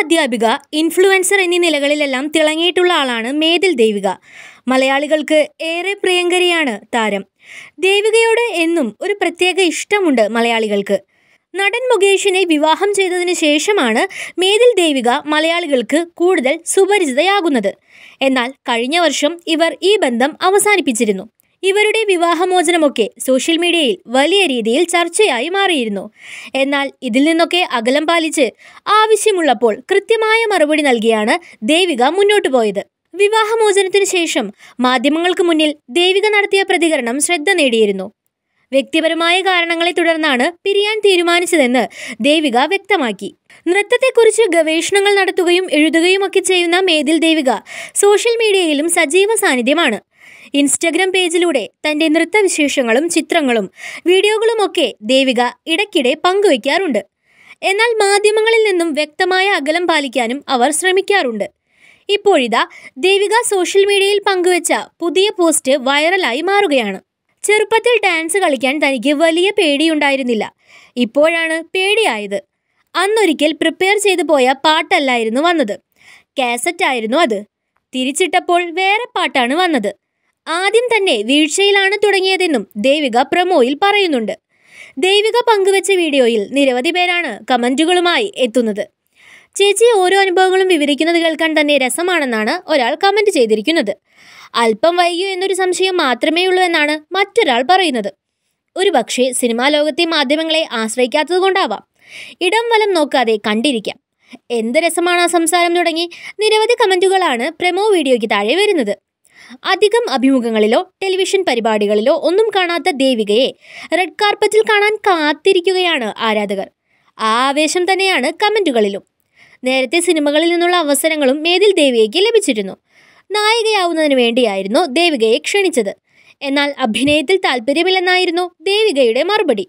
അധ്യാപിക ഇൻഫ്ലുവൻസർ എന്നീ നിലകളിലെല്ലാം തിളങ്ങിയിട്ടുള്ള ആളാണ് മേതിൽ ദേവിക മലയാളികൾക്ക് ഏറെ പ്രിയങ്കരിയാണ് താരം ദേവികയോട് എന്നും ഒരു പ്രത്യേക ഇഷ്ടമുണ്ട് മലയാളികൾക്ക് നടൻ മുകേഷിനെ വിവാഹം ചെയ്തതിനു ശേഷമാണ് മേതിൽ ദേവിക മലയാളികൾക്ക് കൂടുതൽ സുപരിചിതയാകുന്നത് എന്നാൽ കഴിഞ്ഞ വർഷം ഇവർ ഈ ബന്ധം അവസാനിപ്പിച്ചിരുന്നു ഇവരുടെ വിവാഹമോചനമൊക്കെ സോഷ്യൽ മീഡിയയിൽ വലിയ രീതിയിൽ ചർച്ചയായി മാറിയിരുന്നു എന്നാൽ ഇതിൽ നിന്നൊക്കെ അകലം പാലിച്ച് ആവശ്യമുള്ളപ്പോൾ കൃത്യമായ മറുപടി നൽകിയാണ് ദേവിക മുന്നോട്ടു പോയത് വിവാഹമോചനത്തിനു ശേഷം മാധ്യമങ്ങൾക്ക് മുന്നിൽ ദേവിക നടത്തിയ പ്രതികരണം ശ്രദ്ധ നേടിയിരുന്നു വ്യക്തിപരമായ കാരണങ്ങളെ തുടർന്നാണ് പിരിയാൻ തീരുമാനിച്ചതെന്ന് ദേവിക വ്യക്തമാക്കി നൃത്തത്തെക്കുറിച്ച് ഗവേഷണങ്ങൾ നടത്തുകയും എഴുതുകയും ഒക്കെ ചെയ്യുന്ന മേതിൽ ദേവിക സോഷ്യൽ മീഡിയയിലും സജീവ സാന്നിധ്യമാണ് ഇൻസ്റ്റഗ്രാം പേജിലൂടെ തന്റെ നൃത്തവിശേഷങ്ങളും ചിത്രങ്ങളും വീഡിയോകളുമൊക്കെ ദേവിക ഇടയ്ക്കിടെ പങ്കുവയ്ക്കാറുണ്ട് എന്നാൽ മാധ്യമങ്ങളിൽ നിന്നും വ്യക്തമായ അകലം പാലിക്കാനും അവർ ശ്രമിക്കാറുണ്ട് ഇപ്പോഴിതാ ദേവിക സോഷ്യൽ മീഡിയയിൽ പങ്കുവച്ച പുതിയ പോസ്റ്റ് വൈറലായി മാറുകയാണ് ചെറുപ്പത്തിൽ ഡാൻസ് കളിക്കാൻ തനിക്ക് വലിയ പേടിയുണ്ടായിരുന്നില്ല ഇപ്പോഴാണ് പേടിയായത് അന്നൊരിക്കൽ പ്രിപ്പയർ ചെയ്തു പോയ പാട്ടല്ലായിരുന്നു വന്നത് കാസറ്റായിരുന്നു അത് തിരിച്ചിട്ടപ്പോൾ വേറെ പാട്ടാണ് വന്നത് ആദ്യം തന്നെ വീഴ്ചയിലാണ് തുടങ്ങിയതെന്നും ദേവിക പ്രമോയിൽ പറയുന്നുണ്ട് ദേവിക പങ്കുവച്ച വീഡിയോയിൽ നിരവധി പേരാണ് കമൻറ്റുകളുമായി എത്തുന്നത് ചേച്ചി ഓരോ അനുഭവങ്ങളും വിവരിക്കുന്നത് കേൾക്കാൻ തന്നെ രസമാണെന്നാണ് ഒരാൾ കമൻറ്റ് ചെയ്തിരിക്കുന്നത് അല്പം വൈകിയോ എന്നൊരു സംശയം മാത്രമേ ഉള്ളൂ എന്നാണ് മറ്റൊരാൾ പറയുന്നത് ഒരു പക്ഷേ സിനിമാ ലോകത്തെ മാധ്യമങ്ങളെ കൊണ്ടാവാം ഇടം വലം നോക്കാതെ കണ്ടിരിക്കാം എന്ത് രസമാണ് ആ സംസാരം തുടങ്ങി നിരവധി കമൻറ്റുകളാണ് പ്രമോ വീഡിയോയ്ക്ക് താഴെ വരുന്നത് അധികം അഭിമുഖങ്ങളിലോ ടെലിവിഷൻ പരിപാടികളിലോ ഒന്നും കാണാത്ത ദേവികയെ റെഡ് കാർപ്പറ്റിൽ കാണാൻ കാത്തിരിക്കുകയാണ് ആരാധകർ ആ ആവേശം തന്നെയാണ് കമൻറ്റുകളിലും നേരത്തെ സിനിമകളിൽ നിന്നുള്ള അവസരങ്ങളും മേതിൽ ദേവികയ്ക്ക് ലഭിച്ചിരുന്നു നായികയാവുന്നതിന് വേണ്ടിയായിരുന്നു ദേവികയെ ക്ഷണിച്ചത് എന്നാൽ അഭിനയത്തിൽ താല്പര്യമില്ലെന്നായിരുന്നു ദേവികയുടെ മറുപടി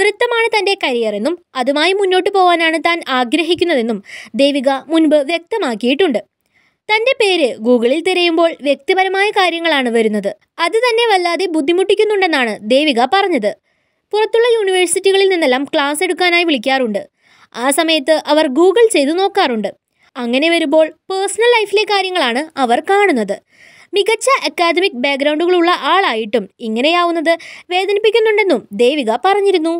നൃത്തമാണ് തൻ്റെ കരിയറെന്നും അതുമായി മുന്നോട്ട് പോകാനാണ് താൻ ആഗ്രഹിക്കുന്നതെന്നും ദേവിക മുൻപ് വ്യക്തമാക്കിയിട്ടുണ്ട് തന്റെ പേര് ഗൂഗിളിൽ തിരയുമ്പോൾ വ്യക്തിപരമായ കാര്യങ്ങളാണ് വരുന്നത് അത് തന്നെ വല്ലാതെ ബുദ്ധിമുട്ടിക്കുന്നുണ്ടെന്നാണ് ദേവിക പറഞ്ഞത് പുറത്തുള്ള യൂണിവേഴ്സിറ്റികളിൽ നിന്നെല്ലാം ക്ലാസ് എടുക്കാനായി വിളിക്കാറുണ്ട് ആ സമയത്ത് അവർ ഗൂഗിൾ ചെയ്ത് നോക്കാറുണ്ട് അങ്ങനെ വരുമ്പോൾ പേഴ്സണൽ ലൈഫിലെ കാര്യങ്ങളാണ് അവർ കാണുന്നത് മികച്ച അക്കാദമിക് ബാക്ക്ഗ്രൗണ്ടുകളുള്ള ആളായിട്ടും ഇങ്ങനെയാവുന്നത് വേദനിപ്പിക്കുന്നുണ്ടെന്നും ദേവിക പറഞ്ഞിരുന്നു